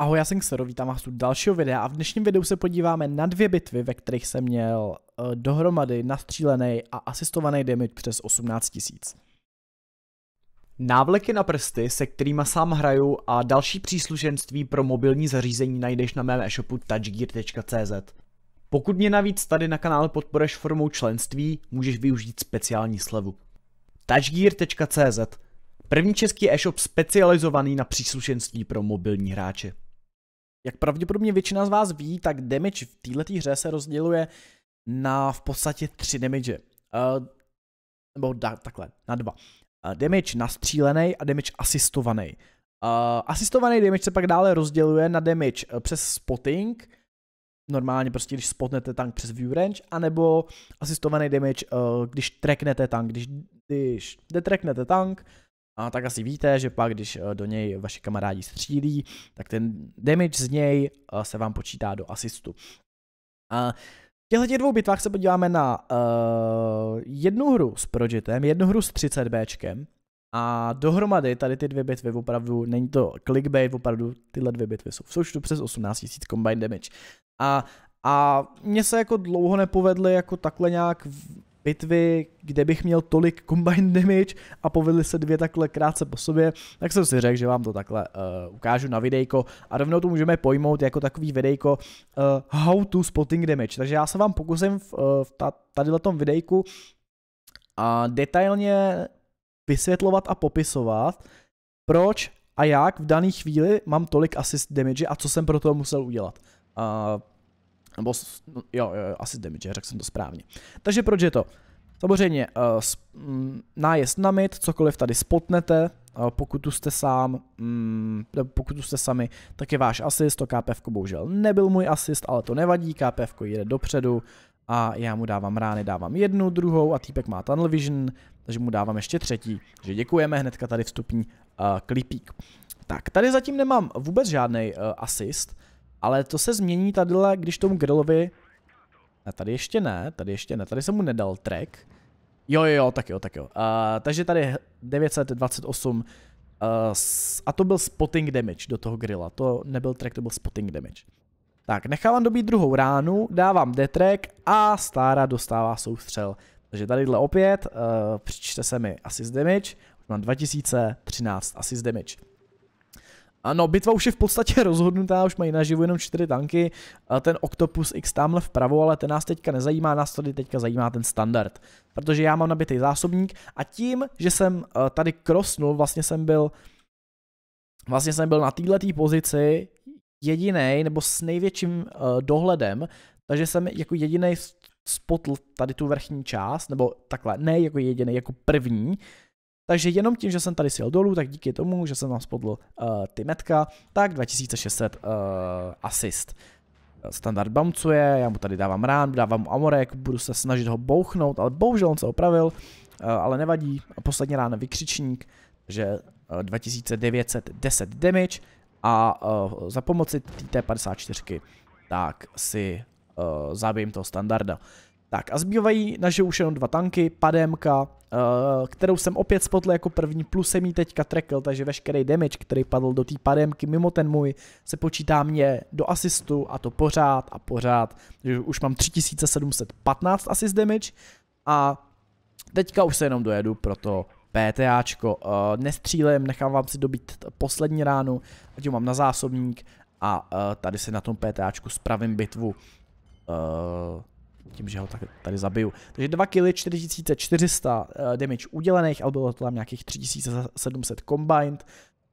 Ahoj, já jsem Xero, vítám vás u dalšího videa a v dnešním videu se podíváme na dvě bitvy, ve kterých jsem měl uh, dohromady nastřílený a asistovaný damage přes 18 tisíc. Návleky na prsty, se kterými sám hraju a další příslušenství pro mobilní zařízení najdeš na mém e-shopu touchgear.cz. Pokud mě navíc tady na kanále podporeš formou členství, můžeš využít speciální slevu. touchgear.cz První český e-shop specializovaný na příslušenství pro mobilní hráče. Jak pravděpodobně většina z vás ví, tak damage v této hře se rozděluje na v podstatě tři damage. Uh, nebo da, takhle, na dva. Uh, damage nastřílený a damage asistovaný. Uh, eh, asistovaný damage se pak dále rozděluje na damage přes spotting, normálně prostě když spotnete tank přes view range, anebo asistovaný damage, uh, když treknete tank, když, když detreknete tank, a tak asi víte, že pak, když eh, do něj vaši kamarádi střílí, tak ten damage z něj eh, se vám počítá do asistu. A v těchto dvou bitvách se podíváme na uh, jednu hru s Projetem, jednu hru s 30Bčkem a dohromady tady ty dvě bitvy opravdu, není to clickbait, opravdu tyhle dvě bitvy jsou v součtu přes 18 000 combined damage. A a mně se jako dlouho nepovedly jako takhle nějak bitvy, kde bych měl tolik combined damage a povedly se dvě takhle krátce po sobě, tak jsem si řekl, že vám to takhle uh, ukážu na videjko a rovnou to můžeme pojmout jako takový videjko uh, how to spotting damage. Takže já se vám pokusím v, uh, v tady tom videjku a detailně vysvětlovat a popisovat, proč a jak v dané chvíli mám tolik assist damage a co jsem pro to musel udělat. Uh, nebo, no, jo, jo, asi damage, řekl jsem to správně. Takže proč je to? Samozřejmě uh, um, nájezd na mid, cokoliv tady spotnete, uh, pokud tu jste sám, um, pokud tu jste sami, tak je váš asist, to KPF bohužel nebyl můj asist, ale to nevadí, KPF jede dopředu a já mu dávám rány, dávám jednu, druhou a týpek má tunnel vision, takže mu dávám ještě třetí, takže děkujeme, hnedka tady vstupní uh, klipík. Tak, tady zatím nemám vůbec žádný uh, asist, ale to se změní tady, když tomu grilovi... A tady ještě ne, tady ještě ne, tady jsem mu nedal track. Jo, jo, jo, tak jo, tak jo. Uh, takže tady 928 Uh, a to byl spotting damage do toho grilla. To nebyl track, to byl spotting damage. Tak, nechávám dobít druhou ránu, dávám detrek a stára dostává soustřel. Takže tadyhle opět uh, přičte se mi assist damage, už mám 2013 assist damage. Ano, bitva už je v podstatě rozhodnutá, už mají naživu jenom čtyři tanky, ten Octopus X tamhle vpravo, ale ten nás teďka nezajímá, nás tady teďka zajímá ten standard. Protože já mám nabitý zásobník a tím, že jsem eh, tady krosnul, vlastně jsem byl vlastně jsem byl na této pozici jediný nebo s největším eh, dohledem, takže jsem jako jediný spotl tady tu vrchní část, nebo takhle, ne jako jediný, jako první, takže jenom tím, že jsem tady sjel dolů, tak díky tomu, že jsem vám spodl uh, eh, ty metka, tak 2600 uh, eh, assist. Standard bamcuje, já mu tady dávám rán, dávám mu amorek, budu se snažit ho bouchnout, ale bohužel on se opravil, uh, ale nevadí. A poslední rán vykřičník, že uh, 2910 damage a uh, za pomoci té 54 tak si uh, zabijím toho standarda. Tak a zbývají naše už jenom dva tanky, pademka, eh, kterou jsem opět spotl jako první, plus jsem ji teďka trekl, takže veškerý damage, který padl do té pademky mimo ten můj, se počítá mě do asistu a to pořád a pořád. už mám 3715 assist damage a teďka už se jenom dojedu pro to PTAčko. Eh, Nestřílem, nechávám si dobít poslední ránu, ať ho mám na zásobník a eh, tady se na tom PTAčku spravím bitvu. Uh, tím, že ho tak tady zabiju. Takže 2 kg 4400 uh, damage udělených, ale bylo to tam nějakých 3700 combined.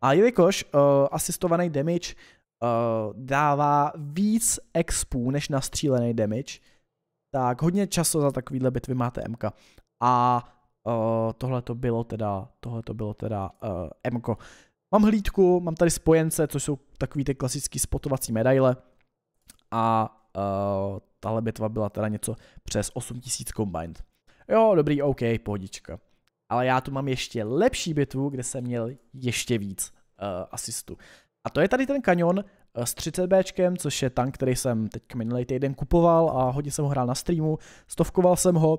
A jelikož uh, asistovaný damage uh, dává víc expů než nastřílený damage, tak hodně času za takovýhle bitvy máte MK. A uh, tohle to bylo teda, tohle to bylo teda uh, MK. Mám hlídku, mám tady spojence, což jsou takový ty klasický spotovací medaile a Eh, tahle bitva byla teda něco přes 8000 combined. Jo, dobrý, OK, pohodička. Ale já tu mám ještě lepší bitvu, kde jsem měl ještě víc uh, eh, asistu. A to je tady ten kanion eh, s 30 b což je tank, který jsem teď minulý týden kupoval a hodně jsem ho hrál na streamu. Stovkoval jsem ho,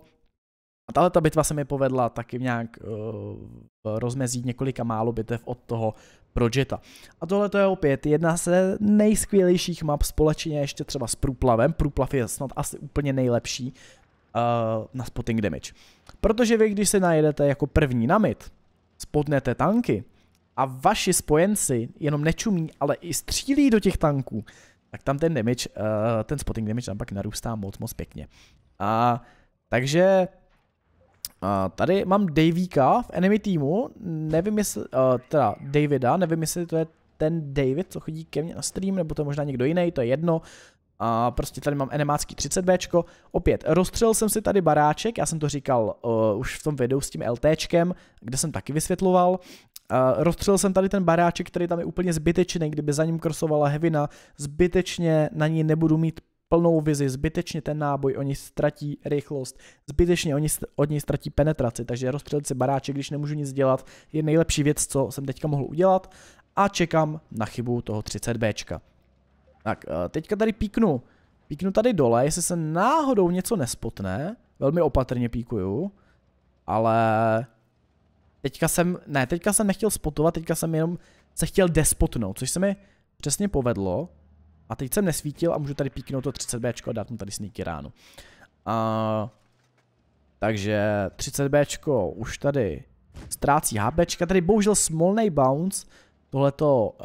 tahle ta bitva se mi povedla taky nějak uh, rozmezí několika málo bitev od toho Projeta. A tohle to je opět jedna z nejskvělejších map společně ještě třeba s Průplavem. Průplav je snad asi úplně nejlepší uh, na spotting damage. Protože vy, když se najedete jako první na mid, spodnete tanky a vaši spojenci jenom nečumí, ale i střílí do těch tanků, tak tam ten damage, uh, ten spotting damage tam pak narůstá moc moc pěkně. A takže Uh, tady mám Davíka v enemy týmu, nevím jestli, uh, teda Davida, nevím jestli to je ten David, co chodí ke mně na stream, nebo to je možná někdo jiný, to je jedno. A uh, prostě tady mám enemácký 30B. Opět, rozstřelil jsem si tady baráček, já jsem to říkal uh, už v tom videu s tím LTčkem, kde jsem taky vysvětloval. Uh, rozstřelil jsem tady ten baráček, který tam je úplně zbytečný, kdyby za ním krosovala Hevina, zbytečně na ní nebudu mít plnou vizi, zbytečně ten náboj, oni ztratí rychlost, zbytečně oni, od něj ztratí penetraci, takže rozstřelit si baráček, když nemůžu nic dělat, je nejlepší věc, co jsem teďka mohl udělat a čekám na chybu toho 30Bčka. Tak, eh, teďka tady píknu, píknu tady dole, jestli se náhodou něco nespotne, velmi opatrně píkuju, ale teďka jsem, ne, teďka jsem nechtěl spotovat, teďka jsem jenom se chtěl despotnout, což se mi přesně povedlo, a teď jsem nesvítil a můžu tady píknout to 30B a dát mu tady sníky ránu. A, takže 30B už tady ztrácí HP. Tady bohužel smolnej bounce. Tohleto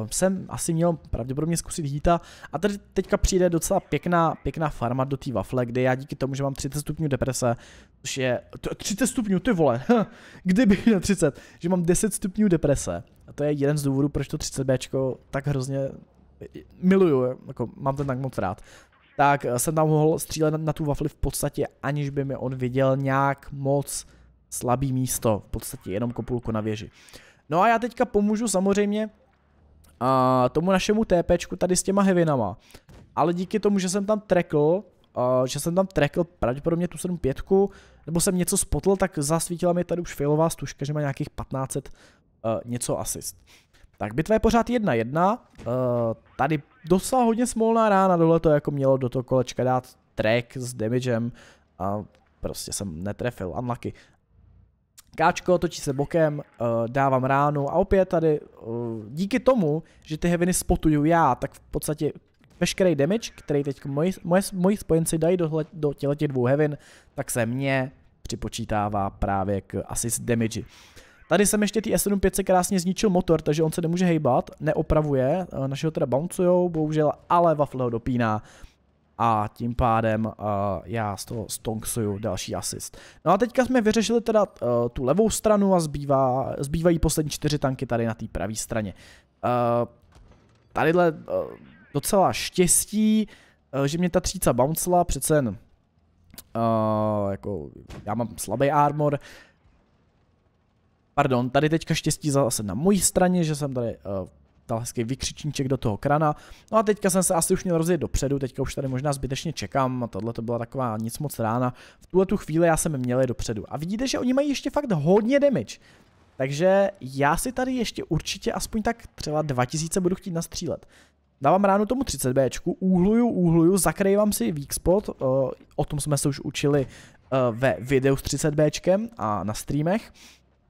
uh, jsem asi měl pravděpodobně zkusit hýta. A tady teďka přijde docela pěkná, pěkná farma do té wafle, kde já díky tomu, že mám 30 stupňů deprese, což je... 30 stupňů, ty vole, kdyby na 30, že mám 10 stupňů deprese. A to je jeden z důvodů, proč to 30B tak hrozně miluju, jako mám ten tak moc rád, tak eh, jsem tam mohl střílet na, tu wafli v podstatě, aniž by mi on viděl nějak moc slabý místo, v podstatě jenom kopulku na věži. No a já teďka pomůžu samozřejmě a, tomu našemu TPčku tady s těma hevinama, ale díky tomu, že jsem tam trekl, že jsem tam trekl pravděpodobně tu 7.5, nebo jsem něco spotl, tak zasvítila mi tady už failová stužka, že má nějakých 1500 uh, eh, něco asist. Tak bitva je pořád 1-1. Uh, eh, tady docela hodně smolná rána, dole to jako mělo do toho kolečka dát track s damagem a prostě jsem netrefil, unlucky. Káčko točí se bokem, uh, dávám ránu a opět tady uh, díky tomu, že ty heaviny spotuju já, tak v podstatě veškerý damage, který teď moji, moje, moji spojenci dají do, do těle těch dvou hevin, tak se mně připočítává právě k assist damage. Tady jsem ještě ty S75 krásně zničil motor, takže on se nemůže hejbat, neopravuje, eh, našeho teda bouncujou, bohužel, ale Waffle ho dopíná a tím pádem uh, já z toho stonksuju další asist. No a teďka jsme vyřešili teda uh, tu levou stranu a zbývá, zbývají poslední čtyři tanky tady na té pravé straně. Uh, tadyhle uh, docela štěstí, uh, že mě ta tříca bouncela, přece jen uh, jako já mám slabý armor, uh, Pardon, tady teďka štěstí zase na mojí straně, že jsem tady uh, dal hezký vykřičníček do toho krana. No a teďka jsem se asi už měl rozjet dopředu, teďka už tady možná zbytečně čekám, a tohle to byla taková nic moc rána. V tuhle tu chvíli já jsem měl je dopředu. A vidíte, že oni mají ještě fakt hodně damage. Takže já si tady ještě určitě aspoň tak třeba 2000 budu chtít nastřílet. Dávám ránu tomu 30B, úhluju, úhluju, zakrývám si weak spot, uh, o tom jsme se už učili uh, ve videu s 30B a na streamech.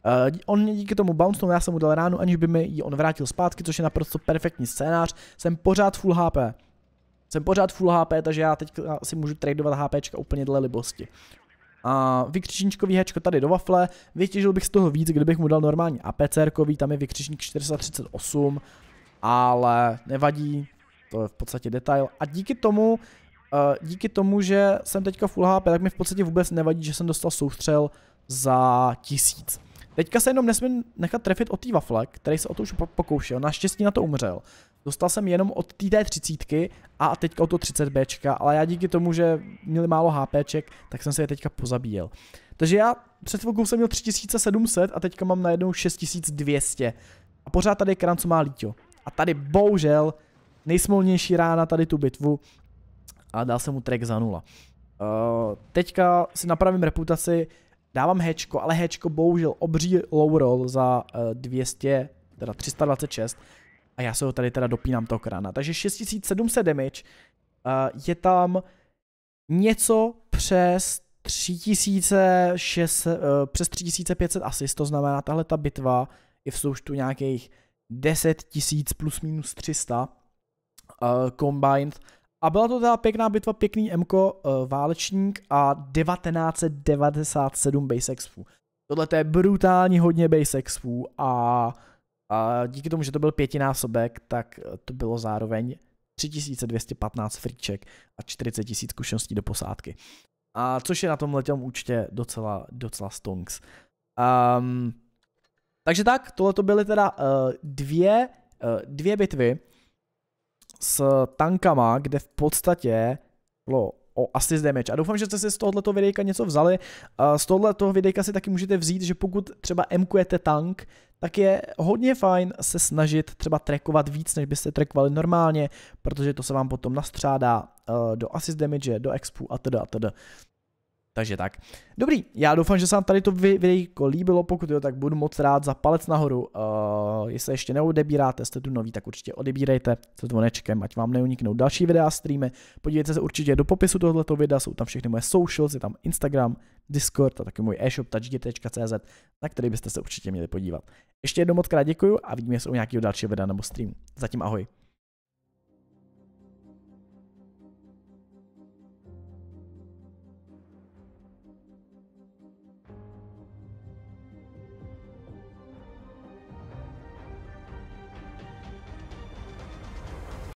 Uh, on mě díky tomu bounce, já jsem mu dal ránu, aniž by mi ji on vrátil zpátky, což je naprosto perfektní scénář. Jsem pořád full HP. Jsem pořád full HP, takže já teď si můžu tradovat HP, úplně dle libosti. A uh, vykřičníčkový hečko tady do wafle, vytěžil bych z toho víc, kdybych mu dal normální APCRkový, tam je vykřičník 438, ale nevadí, to je v podstatě detail. A díky tomu, uh, díky tomu, že jsem teďka full HP, tak mi v podstatě vůbec nevadí, že jsem dostal soustřel za tisíc. Teďka se jenom nesmím nechat trefit od té wafle, který se o to už pokoušel. Naštěstí na to umřel. Dostal jsem jenom od té 30 a teďka o to 30B, ale já díky tomu, že měli málo HPček, tak jsem se je teďka pozabíjel. Takže já před chvilkou jsem měl 3700 a teďka mám najednou 6200. A pořád tady je kran, co má líťo. A tady bohužel nejsmolnější rána tady tu bitvu a dal jsem mu trek za nula. Uh, teďka si napravím reputaci, Dávám hečko, ale hečko bohužel obří low roll za 200, eh, teda 326 a já se ho tady teda dopínám toho krána. Takže 6700 damage, eh, je tam něco přes 3600, eh, přes 3500 asist, to znamená, tahle ta bitva je v souštu nějakých 10 000 plus minus 300 uh, combined a byla to teda pěkná bitva, pěkný Mko, uh, eh, válečník a 1997 base expů. Tohle je brutálně hodně base expů a, a díky tomu, že to byl pětinásobek, tak eh, to bylo zároveň 3215 friček a 40 000 zkušeností do posádky. A což je na tom letěm účtě docela, docela stonks. Um, takže tak, tohle to byly teda uh, dvě, uh, dvě bitvy s tankama, kde v podstatě bylo o assist damage. A doufám, že jste si z tohoto videjka něco vzali. Z tohoto videjka si taky můžete vzít, že pokud třeba emkujete tank, tak je hodně fajn se snažit třeba trackovat víc, než byste trackovali normálně, protože to se vám potom nastřádá eh, do assist damage, do expu a teda a teda. Takže tak. Dobrý, já doufám, že se vám tady to video líbilo, pokud jo, tak budu moc rád za palec nahoru. Uh, jestli ještě neodebíráte, jste tu nový, tak určitě odebírejte se zvonečkem, ať vám neuniknou další videa, streamy. Podívejte se určitě do popisu tohoto videa, jsou tam všechny moje socials, je tam Instagram, Discord a taky můj e-shop touchgt.cz, na který byste se určitě měli podívat. Ještě jednou moc krát děkuju a vidíme se u nějakého dalšího videa nebo streamu. Zatím ahoj.